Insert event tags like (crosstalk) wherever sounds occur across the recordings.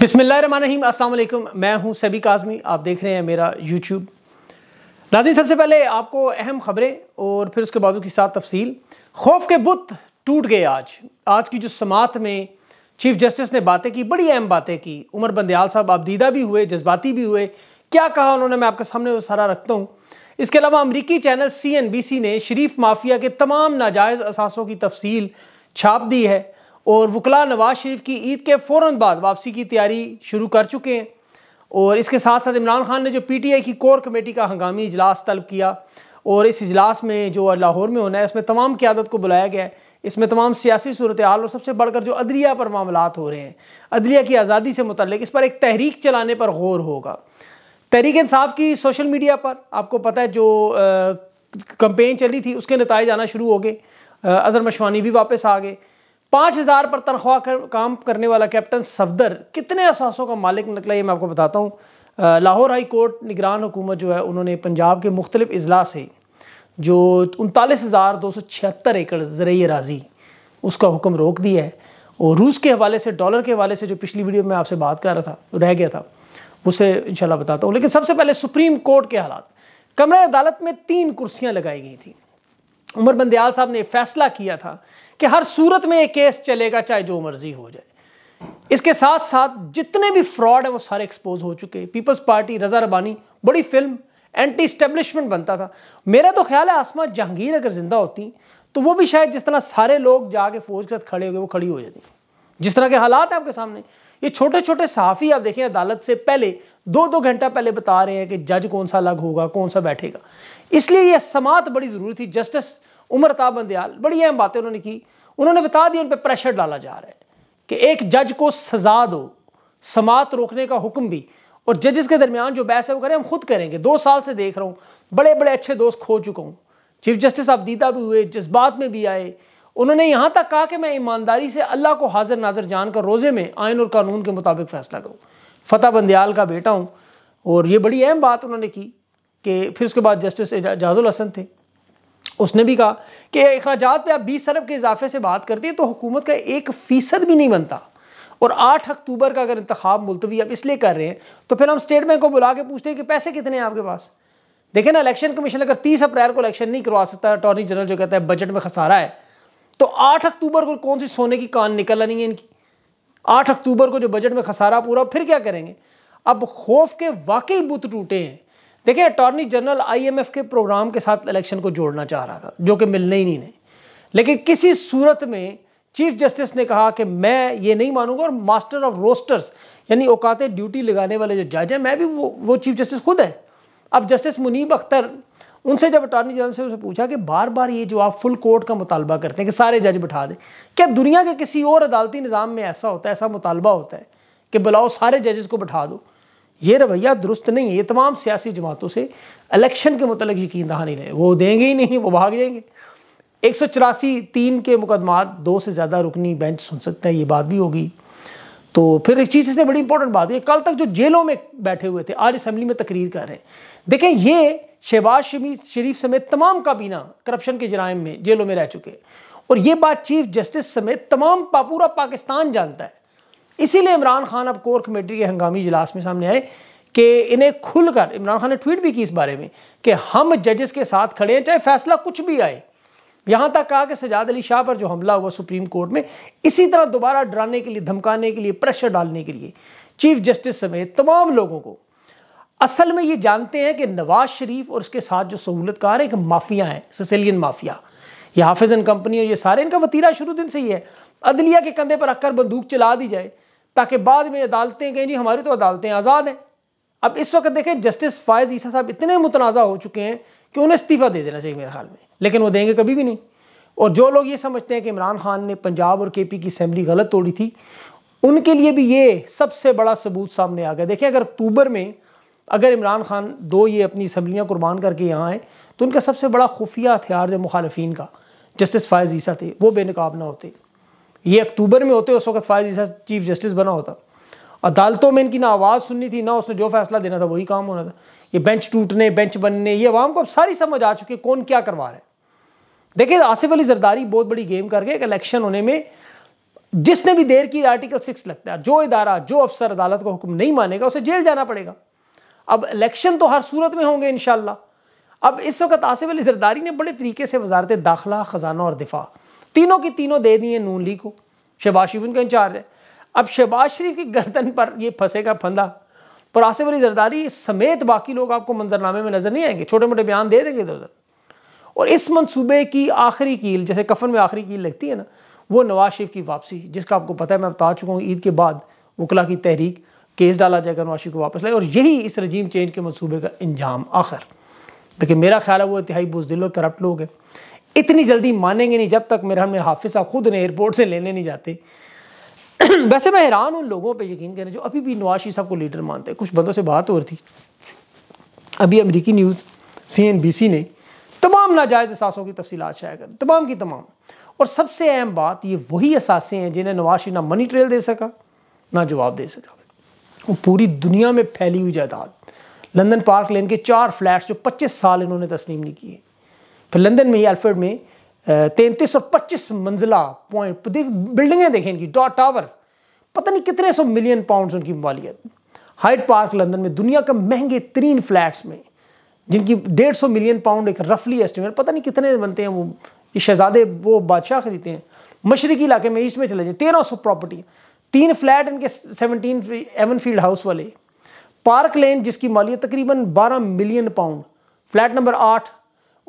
बिसमीम अल्लाम मैं हूं सभी काजमी आप देख रहे हैं मेरा यूट्यूब नाजी सबसे पहले आपको अहम ख़बरें और फिर उसके बाद उसकी साथ तफसील खौफ के बुत टूट गए आज आज की जो समात में चीफ जस्टिस ने बातें की बड़ी अहम बातें की उमर बंदयाल साहब आप दीदा भी हुए जज्बाती भी हुए क्या कहा उन्होंने मैं आपके सामने वो सारा रखता हूँ इसके अलावा अमरीकी channel C N B C ने शरीफ माफिया के तमाम नाजायज़ असासों की तफसील छाप दी है और वकला नवाज शरीफ की ईद के फ़ौर बाद वापसी की तैयारी शुरू कर चुके हैं और इसके साथ साथ इमरान खान ने जो पी टी आई की कोर कमेटी का हंगामी इजलास तलब किया और इस इजलास में जो लाहौर में होना है इसमें तमाम क्यादत को बुलाया गया है इसमें तमाम सियासी सूरत हाल और सबसे बढ़कर जो अदलिया पर मामला हो रहे हैं अदलिया की आज़ादी से मुतल इस पर एक तहरीक चलाने पर गौर होगा तहरीक इंसाफ की सोशल मीडिया पर आपको पता है जो कंपेन चली थी उसके नतज आना शुरू हो गए अजहर मशवानी भी वापस आ गए पांच हजार पर तनख्वाह कर, काम करने वाला कैप्टन सफदर कितने असासों का मालिक निकला ये मैं आपको बताता हूँ लाहौर हाई कोर्ट निगरान हुकूमत जो है उन्होंने पंजाब के मुख्तलिफ अजला से जो उनतालीस हज़ार दो सौ छिहत्तर एकड़ ज़रिए राजी उसका हुक्म रोक दिया है और रूस के हवाले से डॉलर के हवाले से जो पिछली वीडियो में आपसे बात कर रहा था रह गया था उसे इंशाल्लाह बताता हूँ लेकिन सबसे पहले सुप्रीम कोर्ट के हालात कमरे अदालत में तीन कुर्सियाँ लगाई गई थी उमर बंदयाल साहब ने फैसला किया था कि हर सूरत में एक केस चलेगा चाहे जो मर्जी हो जाए इसके साथ साथ जितने भी फ्रॉड है वो सारे एक्सपोज हो चुके हैं पीपल्स पार्टी रजा रबानी बड़ी फिल्म एंटी स्टेब्लिशमेंट बनता था मेरा तो ख्याल है आसमा जहांगीर अगर जिंदा होती तो वो भी शायद जिस तरह सारे लोग जाके फौज के साथ खड़े हो गए वो खड़ी हो जाती जिस तरह के हालात हैं आपके सामने ये छोटे छोटे सहाफ़ी आप देखें अदालत से पहले दो दो घंटा पहले बता रहे हैं कि जज कौन सा अलग होगा कौन सा बैठेगा इसलिए यह समात बड़ी ज़रूरी थी जस्टिस उमर ताब बंदयाल बड़ी अहम बातें उन्होंने की उन्होंने बता दिया उन पर प्रेशर डाला जा रहा है कि एक जज को सजा दो समात रोकने का हुक्म भी और जजेस के दरमियान जो बहस है वो करें हम खुद करेंगे दो साल से देख रहा हूँ बड़े बड़े अच्छे दोस्त खो चुका हूँ चीफ जस्टिस आप दीदा भी हुए जज्बात में भी आए उन्होंने यहाँ तक कहा कि मैं ईमानदारी से अल्लाह को हाजिर नाजर जानकर रोज़े में आयन और कानून के मुताबिक फ़ैसला करूँ फ़तेह बंदयाल का बेटा हूँ और ये बड़ी अहम बात उन्होंने की कि फिर उसके बाद जस्टिस एजाजुल हसन थे उसने भी कहा कि अखराज पे आप बीस अरब के इजाफे से बात करते हैं तो हुकूमत का एक फ़ीसद भी नहीं बनता और आठ अक्टूबर का अगर इंतबाब मुलतवी आप इसलिए कर रहे हैं तो फिर हम स्टेट बैंक को बुला के पूछते हैं कि पैसे कितने हैं आपके पास देखें ना इलेक्शन कमीशन अगर तीस अप्रैल को इलेक्शन नहीं करवा सकता अटॉर्नी जनरल जो कहता है बजट में खसारा है तो आठ अक्टूबर को कौन सी सोने की कान निकल रही है इनकी आठ अक्टूबर को जो बजट में खसारा पूरा फिर क्या करेंगे अब खौफ के वाकई बुत टूटे हैं देखिए अटॉर्नी जनरल आईएमएफ के प्रोग्राम के साथ इलेक्शन को जोड़ना चाह रहा था जो कि मिलने ही नहीं है लेकिन किसी सूरत में चीफ जस्टिस ने कहा कि मैं ये नहीं मानूंगा और मास्टर ऑफ रोस्टर्स यानी औकाते ड्यूटी लगाने वाले जो जज हैं मैं भी वो वो चीफ जस्टिस खुद हैं अब जस्टिस मुनीब अख्तर उनसे जब अटॉर्नी जनरल से उसे पूछा कि बार बार ये जो आप फुल कोर्ट का मुतालबा करते हैं कि सारे जज बिठा दें क्या दुनिया के किसी और अदालती निज़ाम में ऐसा होता है ऐसा मुतालबा होता है कि बुलाओ सारे जजेस को बिठा दो ये रवैया दुरुस्त नहीं है ये तमाम सियासी जमातों से इलेक्शन के मतलब यकीन दहानी रहे वो देंगे ही नहीं वो भाग जाएंगे एक सौ चौरासी तीन के मुकदमा दो से ज़्यादा रुकनी बेंच सुन सकते हैं ये बात भी होगी तो फिर एक चीज़ से बड़ी इंपॉर्टेंट बात है कल तक जो जेलों में बैठे हुए थे आज असम्बली में तकरीर कर रहे हैं देखें ये शहबाज शमी शरीफ समेत तमाम काबीना करप्शन के जराइम में जेलों में रह चुके हैं और ये बात चीफ जस्टिस समेत तमाम पूरा पाकिस्तान जानता है इसीलिए इमरान खान अब कोर कमेटी के हंगामी इजलास में सामने आए कि इन्हें खुलकर इमरान खान ने ट्वीट भी की इस बारे में कि हम जजेस के साथ खड़े हैं चाहे फैसला कुछ भी आए यहां तक कहा कि सजाद अली शाह पर जो हमला हुआ सुप्रीम कोर्ट में इसी तरह दोबारा डराने के लिए धमकाने के लिए प्रेशर डालने के लिए चीफ जस्टिस समेत तमाम लोगों को असल में ये जानते हैं कि नवाज शरीफ और उसके साथ जो सहूलतकार एक माफिया है सिसिलियन माफिया ये हाफिज एंड कंपनी और ये सारे इनका वतीरा शुरू दिन से ही है अदलिया के कंधे पर रखकर बंदूक चला दी जाए ताकि बाद में अदालतें कहें जी हमारी तो अदालतें आज़ाद हैं अब इस वक्त देखें जस्टिस फायज़ ईसा साहब इतने मुतनाज़ा हो चुके हैं कि उन्हें इस्तीफ़ा दे देना चाहिए मेरे ख्याल में लेकिन वो देंगे कभी भी नहीं और जो लोग ये समझते हैं कि इमरान खान ने पंजाब और के पी की असम्बली गलत तोड़ी थी उनके लिए भी ये सबसे बड़ा सबूत सामने आ गया देखिए अगर अक्टूबर में अगर इमरान खान दो ये अपनी असम्बलियाँ कुर्बान करके यहाँ आए तो उनका सबसे बड़ा खुफिया हथियार जो मुखालफी का जस्टिस फायज़ ईसा थे वो बेनकाब ना होते ये अक्टूबर में होते उस वक्त फायज ईसा चीफ जस्टिस बना होता अदालतों में इनकी ना आवाज़ सुननी थी ना उसने जो फैसला देना था वही काम होना था ये बेंच टूटने बेंच बनने ये आवाम को अब सारी समझ आ चुकी है कौन क्या करवा रहा है देखिए आसिफ अली जरदारी बहुत बड़ी गेम कर गए एक इलेक्शन होने में जिसने भी देर की आर्टिकल सिक्स लगता है जो इदारा जो अफसर अदालत का हुक्म नहीं मानेगा उसे जेल जाना पड़ेगा अब इलेक्शन तो हर सूरत में होंगे इन अब इस वक्त आसिफ अली जरदारी ने बड़े तरीके से वजारत दाखिला ख़जाना और दिफा तीनों की तीनों दे दी है नून लीग को शहबाज शरीफ उनका इंचार्ज है अब शहबाज शरीफ की गर्दन पर ये फंसेगा फंदा पर आसिफ अली जरदारी समेत बाकी लोग आपको मंजरनामे में नजर नहीं आएंगे छोटे मोटे बयान दे देंगे इधर उधर और इस मनसूबे की आखिरी कील जैसे कफन में आखिरी कील लगती है ना वो नवाज शरीफ की वापसी जिसका आपको पता है मैं बता चुका हूँ ईद के बाद वकला की तहरीक केस डाला जाएगा नवाज शरीफ को वापस लाए और यही इस रजीम चेंज के मनसूबे का इंजाम आखिर लेकिन मेरा ख्याल है वो इतहाई बुजदिल और करप्ट लोग हैं इतनी जल्दी मानेंगे नहीं जब तक मेरे हमें हाफिज साहब खुद ने एयरपोर्ट से लेने नहीं जाते (clears throat) वैसे मैं हैरान हूँ लोगों पर यकीन करें जो अभी भी नवाशी साहब को लीडर मानते हैं कुछ बंदों से बात हो रही थी अभी अमरीकी न्यूज़ सी ने तमाम नाजायज़ असासों की तफसीत शाया कर तमाम की तमाम और सबसे अहम बात ये वही असासे हैं जिन्हें नवाशी ना मनी ट्रेल दे सका ना जवाब दे सका वो पूरी दुनिया में फैली हुई जायदाद लंदन पार्क लेन के चार फ्लैट्स जो 25 साल इन्होंने तस्लीम नहीं किए फिर लंदन में ही अल्फ्रेड में तैंतीस और पच्चीस मंजिला पॉइंट बिल्डिंगें देखें इनकी डॉट टावर पता नहीं कितने सौ मिलियन पाउंड्स उनकी मालियत हाइट पार्क लंदन में दुनिया का महंगे तरीन फ्लैट्स में जिनकी डेढ़ सौ मिलियन पाउंड एक रफली एस्टिमेट पता नहीं कितने बनते हैं वो ये शहजादे वो बादशाह खरीदते हैं मशरकी इलाके में ईस्ट में चले जाए तेरह सौ प्रॉपर्टी तीन फ्लैट इनके सेवनटीन एवन फील्ड हाउस वाले पार्क लेन जिसकी मालियत तकरीबन बारह मिलियन पाउंड फ्लैट नंबर आठ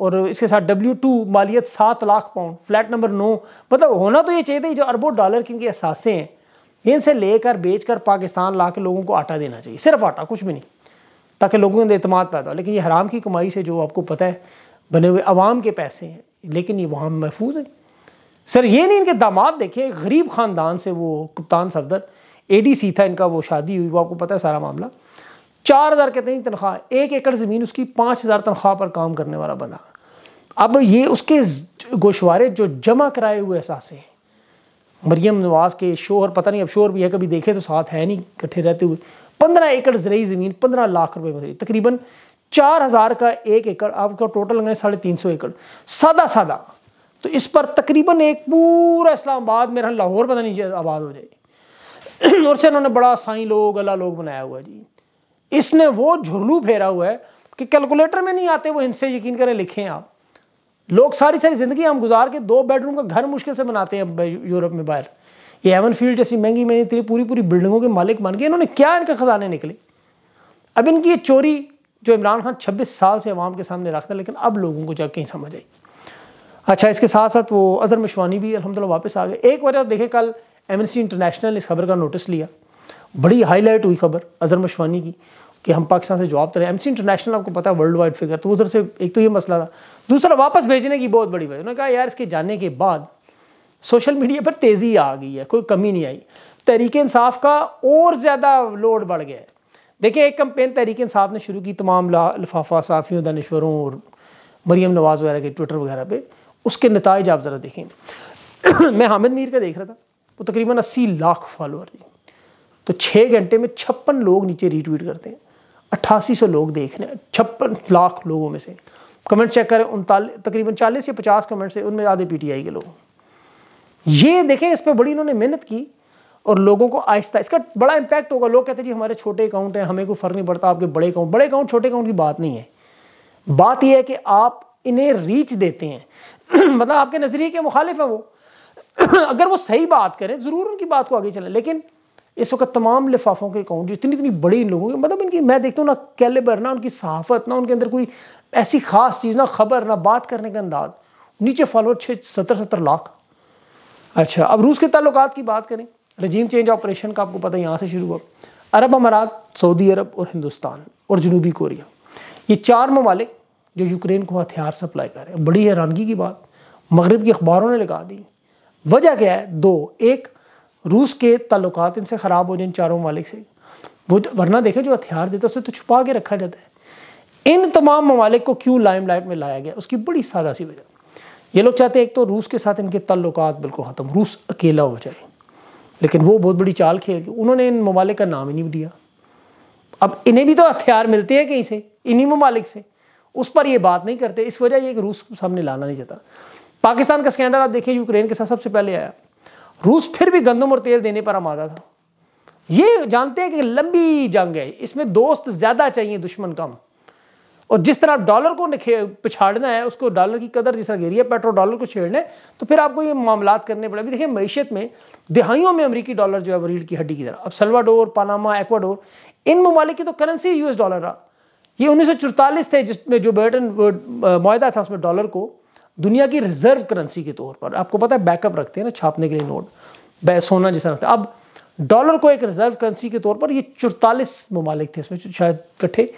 और इसके साथ डब्ल्यू टू मालियत सात लाख पाउंड फ्लैट नंबर नौ मतलब होना तो ये चाहिए था जो अरबों डॉलर के इनके असासे हैं इनसे लेकर बेच कर पाकिस्तान ला के लोगों को आटा देना चाहिए सिर्फ आटा कुछ भी नहीं ताकि लोगों के अतमाद पैदा हो लेकिन ये हराम की कमाई से जो आपको पता है बने हुए आवाम के पैसे हैं लेकिन ये वहाँ महफूज है सर ये नहीं इनके दामाद देखे गरीब ख़ानदान से वो कप्तान सफदर ए डी सी था इनका वो शादी हुई वो आपको पता है सारा मामला चार हज़ार कहते हैं तनख्वाह एक एकड़ ज़मीन उसकी पाँच हज़ार तनख्वाह पर काम करने वाला बंदा अब ये उसके गोशवारे जो जमा कराए हुए एहसास हैं मरियम नवाज के शोहर पता नहीं अब शोहर भी है कभी देखे तो साथ है नहीं इकट्ठे रहते हुए पंद्रह एकड़ जरिए ज़मीन पंद्रह लाख रुपए में तकरीबन चार हज़ार का एक एकड़ आपका टोटल लगाए साढ़े तीन सौ एकड़ सादा सादा तो इस पर तकरीबन एक पूरा इस्लामाबाद मेरा लाहौर पता नहीं आबाद हो जाए (clears throat) और से उन्होंने बड़ा साई लोग अला लोग बनाया हुआ जी इसने वो झुरलू फेरा हुआ है कि कैलकुलेटर में नहीं आते वो इनसे यकीन करें लिखें आप लोग सारी सारी ज़िंदगी हम गुजार के दो बेडरूम का घर मुश्किल से बनाते हैं यूरोप में बाहर ये एवन फील्ड जैसी महंगी महंगी थी पूरी पूरी बिल्डिंगों के मालिक बन गए इन्होंने क्या इनके ख़जाने निकले अब इनकी ये चोरी जो इमरान खान छब्बीस साल से अवाम के सामने रखता लेकिन अब लोगों को जाके कहीं समझ आई अच्छा इसके साथ साथ वो अजहर मशवानी भी अलहमदिल्ला वापस आ गए एक वजह देखे कल एमनेस्टी इंटरनेशनल ने इस खबर का नोटिस लिया बड़ी हाईलाइट हुई खबर अजहर मशवानी की कि हम पाकिस्तान से जॉब करें एम इंटरनेशनल आपको पता है वर्ल्ड वाइड फिगर तो उधर से एक तो ये मसला था दूसरा वापस भेजने की बहुत बड़ी वजह उन्होंने कहा यार इसके जाने के बाद सोशल मीडिया पर तेज़ी आ गई है कोई कमी नहीं आई तहरीक इंसाफ का और ज़्यादा लोड बढ़ गया है देखिए एक कंपेन तहरीक इंसाफ ने शुरू की तमाम लफाफा साफ़ियों दानश्वरों और मरीम नवाज़ वगैरह के ट्विटर वगैरह पे उसके नतज आप ज़रा देखें (coughs) मैं हामिद मीर का देख रहा था वो तकरीबन अस्सी लाख फॉलोअर तो छः घंटे में छप्पन लोग नीचे रीट्वीट करते हैं अट्ठासी सौ लोग देख रहे हैं छप्पन लाख लोगों में से कमेंट चेक करें उनतालीस तकरीबन चालीस या पचास कमेंट से उनमें आधे पीटीआई के लोग ये देखें इस पर बड़ी इन्होंने मेहनत की और लोगों को आहिस्ता इसका बड़ा इंपैक्ट होगा लोग कहते हैं जी हमारे छोटे अकाउंट हैं हमें कोई फ़र्क नहीं पड़ता आपके बड़े अकाउंट बड़े अकाउंट छोटे अकाउंट की बात नहीं है बात यह है कि आप इन्हें रीच देते हैं (clears throat) मतलब आपके नज़रिए के मुखालिफ है वो (clears throat) अगर वो सही बात करें ज़रूर उनकी बात को आगे चलें लेकिन इस वक्त तमाम लिफाफों के अकाउंट जो इतनी इतनी बड़ी इन लोगों के मतलब इनकी मैं देखता हूँ ना कैलेबर ना उनकी सहाफत ना उनके अंदर कोई ऐसी खास चीज़ ना खबर ना बात करने का अंदाज नीचे फॉलोअर छः सत्तर सत्तर लाख अच्छा अब रूस के ताल्लुक की बात करें रजीम चेंज ऑपरेशन का आपको पता है यहाँ से शुरू हुआ अरब अमारात सऊदी अरब और हिंदुस्तान और जनूबी कोरिया ये चार ममालिक जो यूक्रेन को हथियार सप्लाई कर रहे हैं बड़ी हैरानगी की बात मगरब के अखबारों ने लगा दी वजह क्या है दो एक रूस के ताल्लुक इनसे ख़राब हो जाए इन चारों ममालिक से वो वरना देखें जो हथियार देता है उसे तो छुपा के रखा जाता है इन तमाम ममालिक को क्यों लाइम लाइट में लाया गया उसकी बड़ी सादा सी वजह ये लोग चाहते हैं एक तो रूस के साथ इनके ताल्लुक बिल्कुल ख़त्म रूस अकेला हो जाए लेकिन वो बहुत बड़ी चाल खेल गई उन्होंने इन ममालिक का नाम ही नहीं दिया अब इन्हें भी तो हथियार मिलते हैं कहीं से इन्हीं ममालिक से उस पर ये बात नहीं करते इस वजह ये कि रूस सामने लाना नहीं चाहता पाकिस्तान का स्कैंडल आप देखिए यूक्रेन के साथ सबसे पहले आया रूस फिर भी गंदम और तेल देने पर आमादा था ये जानते हैं कि लंबी जंग है इसमें दोस्त ज्यादा चाहिए दुश्मन कम और जिस तरह डॉलर को पिछाड़ना है उसको डॉलर की कदर जिस तरह घेरी है पेट्रोल डॉलर को छेड़ना है तो फिर आपको ये मामला करने पड़े अभी देखिए मीशत में दिहाइयों में अमरीकी डॉलर जो है वरील की हड्डी की तरह अब सलवाडोर पानामा एक्वाडोर इन ममालिक की तो करेंसी यूएस डॉलर रहा ये उन्नीस थे जिसमें जो बर्टन माहा था उसमें डॉलर को दुनिया की रिजर्व करेंसी के तौर पर आपको पता है बैकअप रखते हैं ना छापने के लिए नोट सोना जैसा रखते हैं अब डॉलर को एक रिजर्व करेंसी के तौर पर ये चौतालीस ममालिक थे इसमें शायद इकट्ठे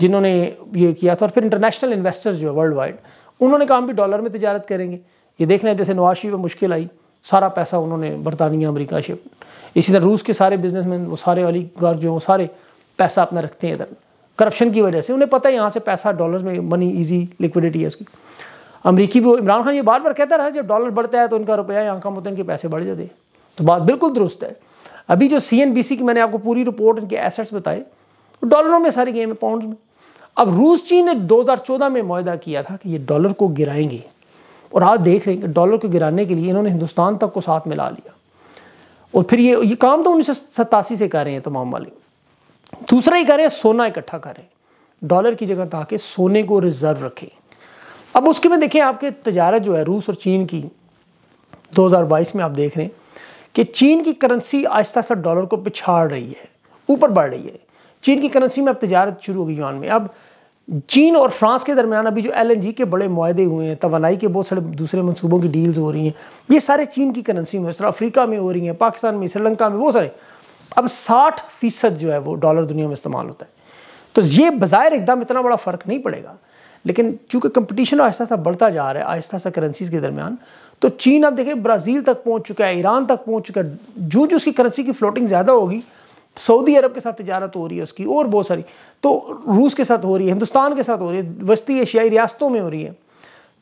जिन्होंने ये किया था और फिर इंटरनेशनल इन्वेस्टर जो है वर्ल्ड वाइड उन्होंने कहा हम भी डॉलर में तजारत करेंगे ये देख लें जैसे नवाशी में मुश्किल आई सारा पैसा उन्होंने बरतानिया अमरीका शिफ्ट इसी तरह रूस के सारे बिजनेसमैन वो सारे अली जो वो सारे पैसा अपना रखते हैं इधर करप्शन की वजह से उन्हें पता है यहाँ से पैसा डॉलर में मनी ईजी लिक्विडिटी है उसकी अमरीकी भी इमरान खान ये बार बार कहता रहा जब डॉलर बढ़ता है तो उनका रुपया यहाँ कम होता है इनके पैसे बढ़ जाते तो बात बिल्कुल दुरुस्त है अभी जो सी एन बी सी की मैंने आपको पूरी रिपोर्ट इनके एसेट्स बताए डॉलरों में सारी गेम है पाउंड में अब रूस चीन ने 2014 में मुहिदा किया था कि ये डॉलर को गिराएंगे और आप देख रहे हैं कि डॉलर को गिराने के लिए इन्होंने हिंदुस्तान तक को साथ में ला लिया और फिर ये ये काम तो उन्नीस से कर रहे हैं तमाम वाले दूसरा ही कर रहे हैं सोना इकट्ठा कर रहे हैं डॉलर की जगह ताकि सोने को रिजर्व रखें अब उसके में देखें आपके तजारत जो है रूस और चीन की 2022 में आप देख रहे हैं कि चीन की करेंसी आहिस्ता आहिस्ता डॉलर को पिछाड़ रही है ऊपर बढ़ रही है चीन की करेंसी में अब तजारत शुरू होगी यून में अब चीन और फ्रांस के दरमियान अभी जो एल के बड़े माहदे हुए हैं तोानाई के बहुत सारे दूसरे मनसूबों की डील्स हो रही हैं ये सारे चीन की करेंसी में अफ्रीका में हो रही हैं पाकिस्तान में श्रीलंका में बहुत सारे अब साठ फीसद जो है वो डॉलर दुनिया में इस्तेमाल होता है तो ये बाज़ाहिर एकदम इतना बड़ा फ़र्क नहीं पड़ेगा लेकिन चूँकि कंपटीशन आहिस्ता आहिस्ता बढ़ता जा रहा है आहिस्ता आहिस्ता करेंसीज़ के दरमियान तो चीन अब देखें ब्राज़ील तक पहुँच चुका है ईरान तक पहुँच चुका है जो जो उसकी करेंसी की फ्लोटिंग ज़्यादा होगी सऊदी अरब के साथ तजारत हो रही है उसकी और बहुत सारी तो रूस के साथ हो रही है हिंदुस्तान के साथ हो रही है वस्ती एशियाई रियासतों में हो रही है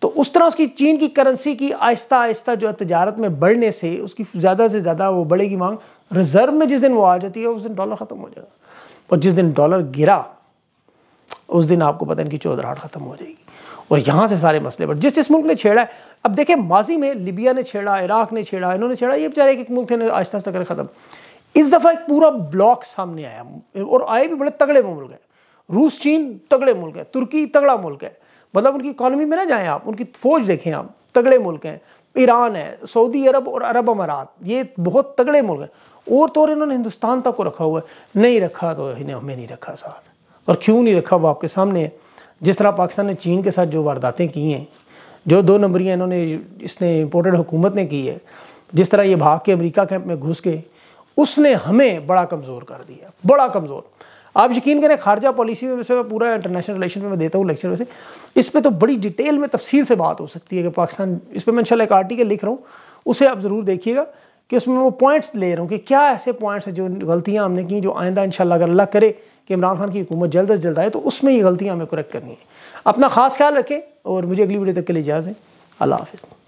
तो उस तरह उसकी चीन की करेंसी की आहिस्ता आहिस्ता जो है तजारत में बढ़ने से उसकी ज़्यादा से ज़्यादा वो बढ़ेगी मांग रिजर्व में जिस दिन वो आ जाती है उस दिन डॉलर ख़त्म हो जाएगा और जिस दिन डॉलर गिरा उस दिन आपको पता इनकी चौधराहट ख़त्म हो जाएगी और यहाँ से सारे मसले पर जिस जिस मुल्क ने छेड़ा है अब देखें माजी में लिबिया ने छेड़ा इराक ने छेड़ा इन्होंने छेड़ा ये बेचारे एक मुल्क थे आहिस्ता आहिस्ता करें ख़त्म इस दफ़ा एक पूरा ब्लॉक सामने आया और आए भी बड़े तगड़े मुल्क है रूस चीन तगड़े मुल्क है तुर्की तगड़ा मुल्क है मतलब उनकी इकानमी में ना जाएँ आप उनकी फ़ौज देखें आप तगड़े मुल्क हैं ईरान है सऊदी अरब और अरब अमारात ये बहुत तगड़े मुल्क हैं और तो और इन्होंने हिंदुस्तान तक को रखा हुआ है नहीं रखा तो इन्हें हमें नहीं रखा साथ और क्यों नहीं रखा वो आपके सामने है जिस तरह पाकिस्तान ने चीन के साथ जो वारदातें की हैं जो दो नंबरियाँ इन्होंने इसने इम्पोर्टेड हुकूमत ने की है जिस तरह ये भाग के अमरीका कैंप में घुस के उसने हमें बड़ा कमज़ोर कर दिया बड़ा कमज़ोर आप यकीन करें खारजा पॉलिसी में मैं पूरा इंटरनेशनल रिलेशन में मैं देता हूँ लेक्चर में से इस पर तो बड़ी डिटेल में तफसील से बात हो सकती है कि पाकिस्तान इस पर मैं इंशाल्लाह एक आर्टिकल लिख रहा हूँ उसे आप ज़रूर देखिएगा कि उसमें वो पॉइंट्स ले रहा हूँ कि क्या ऐसे पॉइंट्स हैं जो गलतियाँ हमने की जो आइंदा इंशाल्लाह अगर अल्लाह करे कि इमरान खान की हुकूमत जल्द अज जल्द आए तो उसमें ये गलतियाँ हमें करेक्ट करनी है अपना खास ख्याल रखें और मुझे अगली वीडियो तक के लिए इजाज़ें अल्लाह हाफिज़